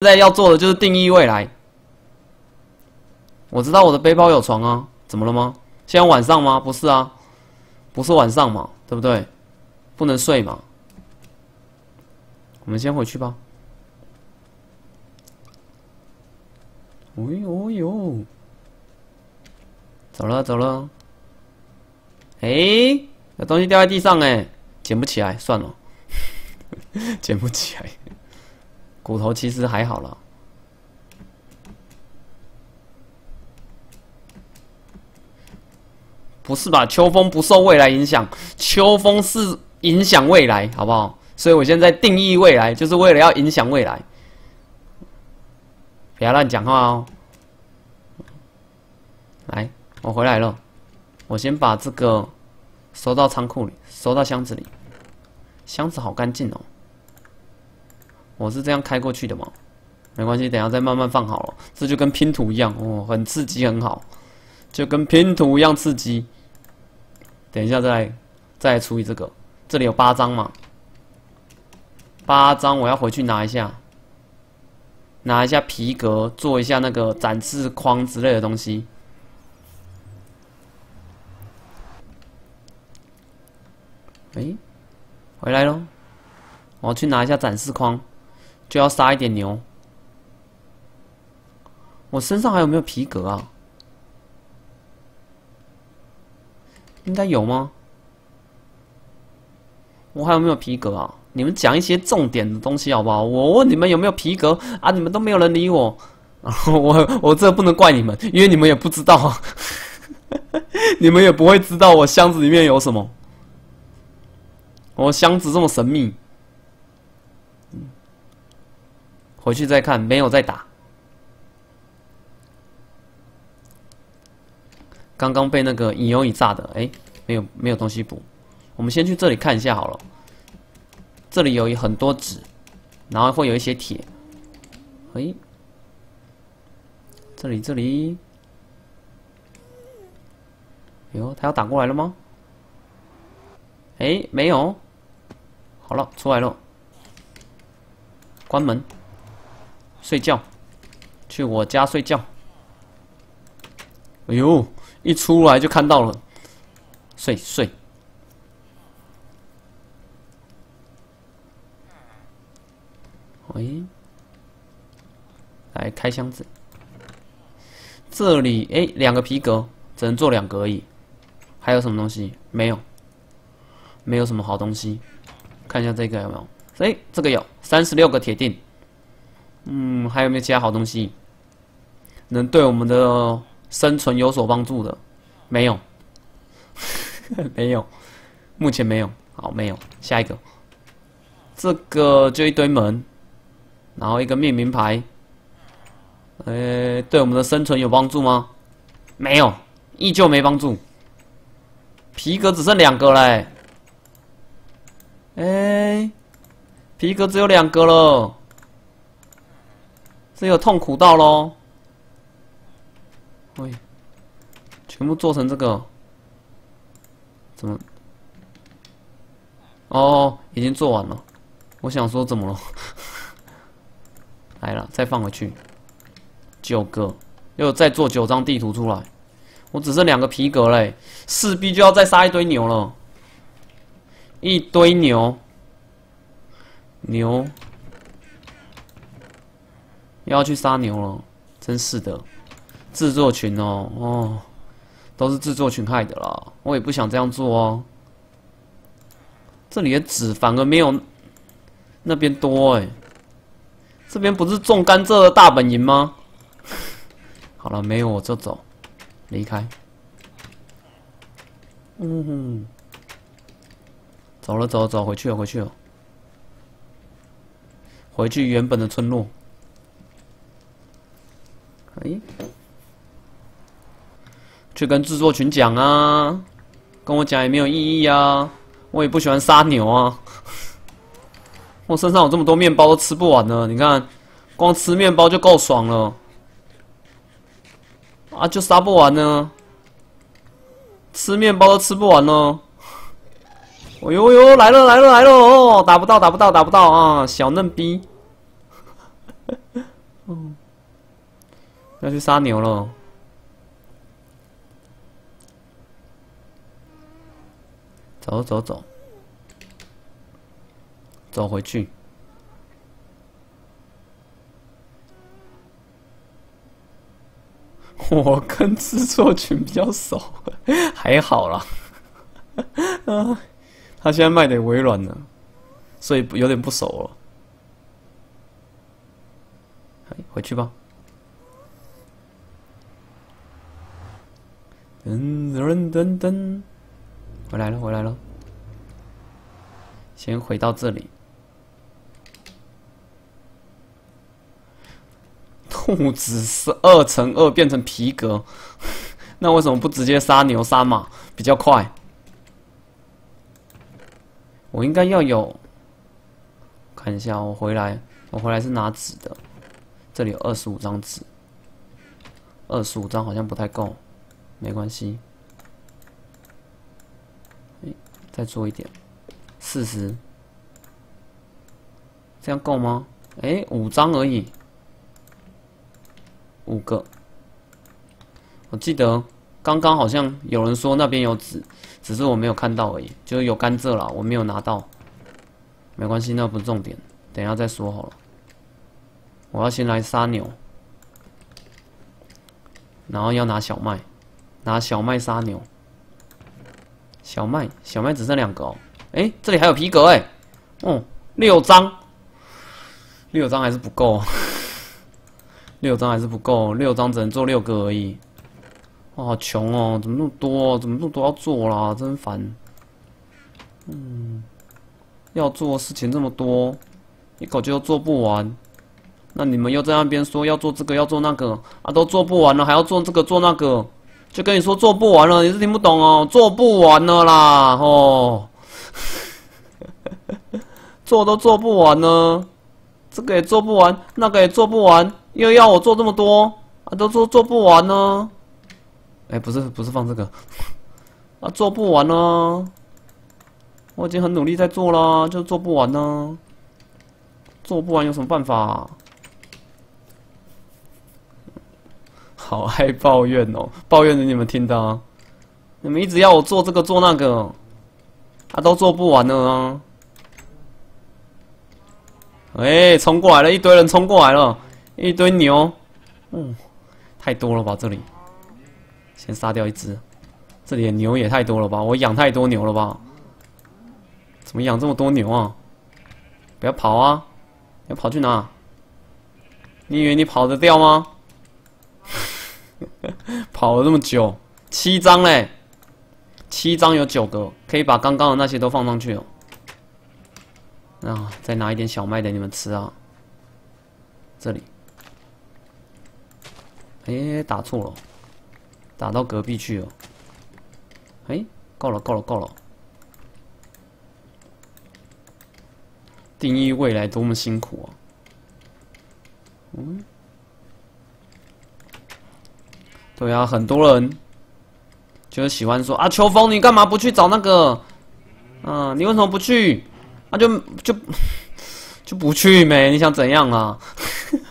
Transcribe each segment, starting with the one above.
现在要做的就是定义未来。我知道我的背包有床啊，怎么了吗？现在晚上吗？不是啊，不是晚上嘛，对不对？不能睡嘛。我们先回去吧。哎呦呦，走了走了。哎，有东西掉在地上哎，捡不起来，算了，捡不起来。骨头其实还好了，不是吧？秋风不受未来影响，秋风是影响未来，好不好？所以我现在定义未来，就是为了要影响未来。不要乱讲话哦！来，我回来了，我先把这个收到仓库里，收到箱子里。箱子好干净哦。我是这样开过去的嘛，没关系，等下再慢慢放好了。这就跟拼图一样，哦，很刺激，很好，就跟拼图一样刺激。等一下再，再处理这个，这里有八张嘛，八张，我要回去拿一下，拿一下皮革做一下那个展示框之类的东西。哎，回来咯，我去拿一下展示框。就要杀一点牛。我身上还有没有皮革啊？应该有吗？我还有没有皮革啊？你们讲一些重点的东西好不好？我问你们有没有皮革啊？你们都没有人理我。我我这不能怪你们，因为你们也不知道，你们也不会知道我箱子里面有什么。我箱子这么神秘。回去再看，没有再打。刚刚被那个引诱你炸的，哎，没有没有东西补。我们先去这里看一下好了，这里有很多纸，然后会有一些铁。哎，这里这里，哎呦，他要打过来了吗？哎，没有。好了，出来了，关门。睡觉，去我家睡觉。哎呦，一出来就看到了，睡睡。哎，来开箱子，这里哎两个皮革，只能做两格。已。还有什么东西？没有，没有什么好东西。看一下这个有没有？哎，这个有，三十六个铁锭。嗯，还有没有其他好东西能对我们的生存有所帮助的？没有，没有，目前没有。好，没有，下一个。这个就一堆门，然后一个命名牌。哎，对我们的生存有帮助吗？没有，依旧没帮助。皮革只剩两个嘞，哎，皮革只有两个了。这个痛苦到喽！喂，全部做成这个，怎么？哦，已经做完了。我想说怎么了？来了，再放回去。九个，又再做九张地图出来。我只剩两个皮革嘞，势必就要再杀一堆牛了。一堆牛，牛。要去杀牛了，真是的！制作群哦哦，都是制作群害的啦！我也不想这样做哦。这里的纸反而没有那边多哎。这边不是种甘蔗的大本营吗？好了，没有我就走，离开。嗯哼，走了走了走，回去了回去了，回去原本的村落。哎，去跟制作群讲啊！跟我讲也没有意义啊！我也不喜欢杀牛啊！我身上有这么多面包都吃不完呢，你看，光吃面包就够爽了啊！就杀不完呢，吃面包都吃不完呢！哎呦呦，来了来了来了！哦，打不到打不到打不到啊！小嫩逼！嗯。要去杀牛了。走走走，走回去。我跟制作群比较熟，还好啦。他现在卖给微软了，所以有点不熟了。回去吧。噔噔噔噔，回来了，回来了。先回到这里。兔子是二乘二变成皮革，那为什么不直接杀牛杀马比较快？我应该要有，看一下，我回来，我回来是拿纸的，这里有二十五张纸，二十五张好像不太够。没关系，哎，再做一点，四十，这样够吗？哎，五张而已，五个。我记得刚刚好像有人说那边有纸，只是我没有看到而已，就是有甘蔗了，我没有拿到。没关系，那不是重点，等一下再说好了。我要先来杀牛，然后要拿小麦。拿小麦杀牛，小麦小麦只剩两个哦，哎，这里还有皮革哎，哦，六张，六张还是不够，六张还是不够，六张只能做六个而已，好穷哦，怎么那么多，怎么那么多要做啦，真烦，嗯，要做事情这么多，一口就做不完，那你们又在那边说要做这个要做那个啊，都做不完了，还要做这个做那个。就跟你说做不完了，你是听不懂哦，做不完了啦，哦，做都做不完呢，这个也做不完，那个也做不完，又要我做这么多啊，都做做不完呢。哎，不是，不是放这个 啊，做不完呢，我已经很努力在做啦，就做不完呢，做不完有什么办法？好爱抱怨哦，抱怨的你们听到啊？你们一直要我做这个做那个，啊都做不完了啊！哎，冲过来了一堆人，冲过来了一堆牛，嗯，太多了吧这里？先杀掉一只，这里的牛也太多了吧？我养太多牛了吧？怎么养这么多牛啊？不要跑啊！要跑去哪？你以为你跑得掉吗？跑了这么久，七张嘞，七张有九个，可以把刚刚的那些都放上去哦。然后再拿一点小麦给你们吃啊。这里，哎，打错了，打到隔壁去了。哎，够了够了够了，定义未来多么辛苦啊。嗯。对啊，很多人就是喜欢说啊，秋风，你干嘛不去找那个？嗯，你为什么不去？那就就就不去没？你想怎样啊？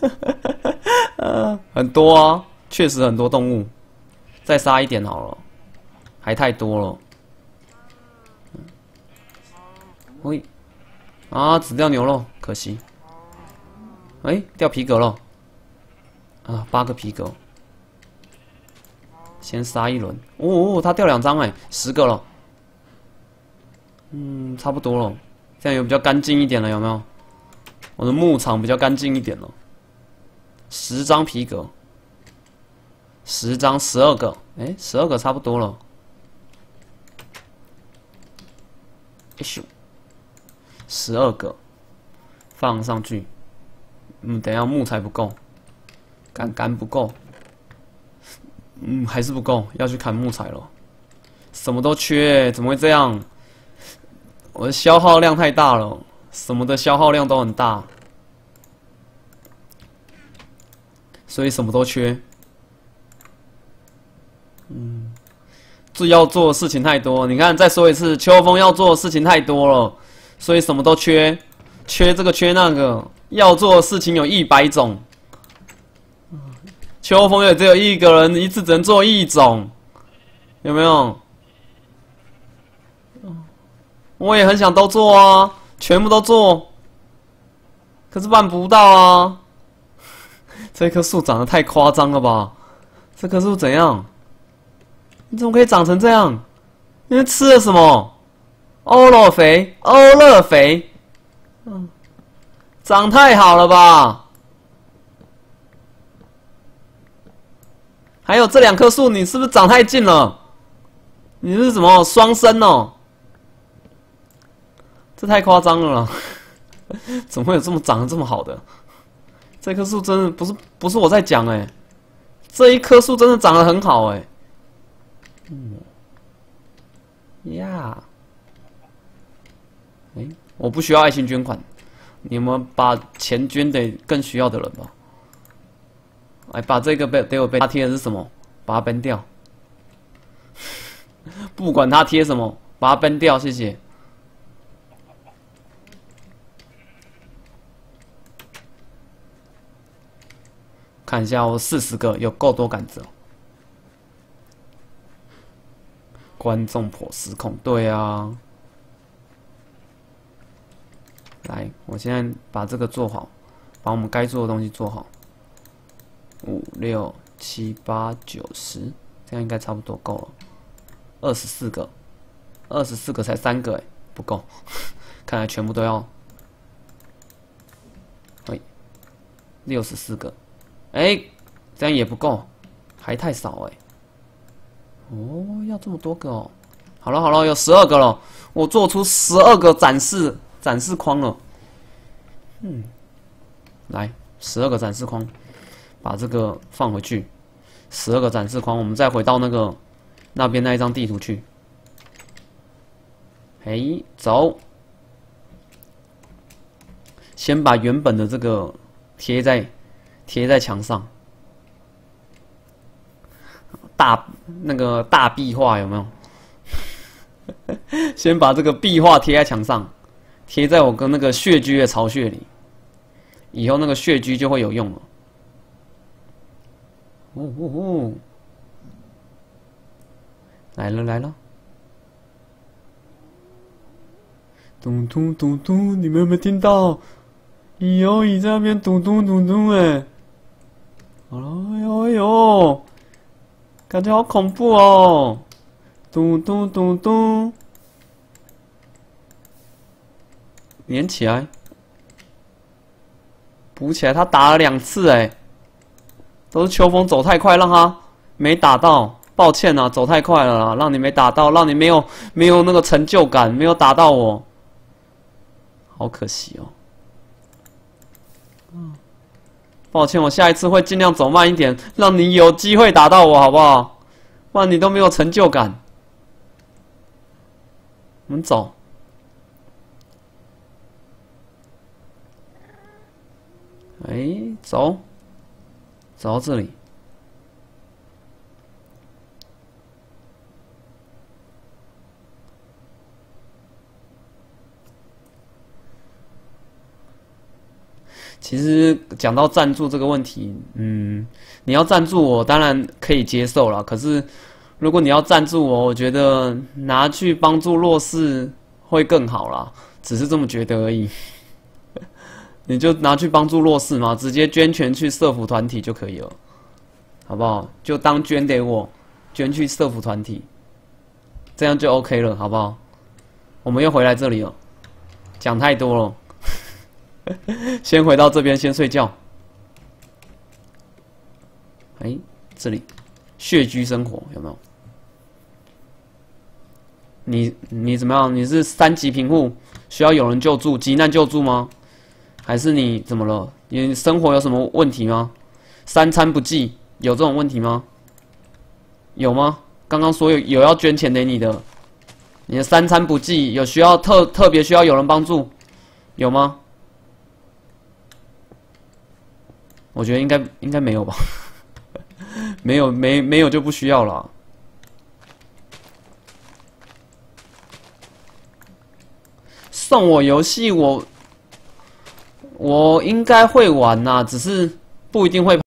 呃，很多，啊，确实很多动物。再杀一点好了，还太多了。嗯，喂，啊，只掉牛肉，可惜。哎，掉皮革了。啊，八个皮革。先杀一轮哦，哦，他掉两张哎，十个了，嗯，差不多了，这样有比较干净一点了，有没有？我的牧场比较干净一点了，十张皮革，十张十二个，哎，十二个差不多了，哎咻，十二个放上去，嗯，等下木材不够，杆杆不够。嗯，还是不够，要去砍木材了。什么都缺，怎么会这样？我的消耗量太大了，什么的消耗量都很大，所以什么都缺。嗯，最要做的事情太多，你看，再说一次，秋风要做的事情太多了，所以什么都缺，缺这个缺那个。要做的事情有一百种。秋风也只有一个人一次只能做一种，有没有？嗯，我也很想都做啊，全部都做，可是办不到啊。这棵树长得太夸张了吧？这棵树怎样？你怎么可以长成这样？你吃了什么？欧乐肥，欧乐肥，嗯，长太好了吧？还有这两棵树，你是不是长太近了？你是什么双生哦？这太夸张了，怎么会有这么长得这么好的？这棵树真的不是不是我在讲哎，这一棵树真的长得很好哎。嗯，呀，哎，我不需要爱心捐款，你们把钱捐给更需要的人吧。来把这个被等我被他贴的是什么？把它崩掉。不管他贴什么，把它崩掉。谢谢。看一下，我四十个，有够多杆子。观众婆失控，对啊。来，我现在把这个做好，把我们该做的东西做好。五六七八九十，这样应该差不多够了。二十四个，二十四个才三个哎，不够。看来全部都要，哎，六十四个，哎，这样也不够，还太少哎。哦，要这么多个哦。好了好了，有十二个了，我做出十二个展示展示框了。嗯，来，十二个展示框。把这个放回去，十二个展示框。我们再回到那个那边那一张地图去。哎，走，先把原本的这个贴在贴在墙上，大那个大壁画有没有？先把这个壁画贴在墙上，贴在我跟那个血居的巢穴里，以后那个血居就会有用了。呜呜呜！来了来了！咚咚咚咚！你们有没有听到？咦呦，你在那边咚咚咚咚哎！哎呦哎呦！感觉好恐怖哦！咚咚咚咚！连起来，补起来，他打了两次哎！都是秋风走太快，让他没打到，抱歉啊，走太快了，让你没打到，让你没有没有那个成就感，没有打到我，好可惜哦。嗯，抱歉，我下一次会尽量走慢一点，让你有机会打到我，好不好？不然你都没有成就感。我们走。哎，走。走到这里。其实讲到赞助这个问题，嗯，你要赞助我，当然可以接受了。可是如果你要赞助我，我觉得拿去帮助弱势会更好啦，只是这么觉得而已。你就拿去帮助弱势嘛，直接捐钱去社福团体就可以了，好不好？就当捐给我，捐去社福团体，这样就 OK 了，好不好？我们又回来这里了，讲太多了，先回到这边先睡觉。哎，这里血居生活有没有？你你怎么样？你是三级贫户，需要有人救助，急难救助吗？还是你怎么了？你生活有什么问题吗？三餐不济，有这种问题吗？有吗？刚刚说有有要捐钱给你的，你的三餐不济，有需要特特别需要有人帮助，有吗？我觉得应该应该没有吧，没有没没有就不需要了。送我游戏我。我应该会玩呐，只是不一定会。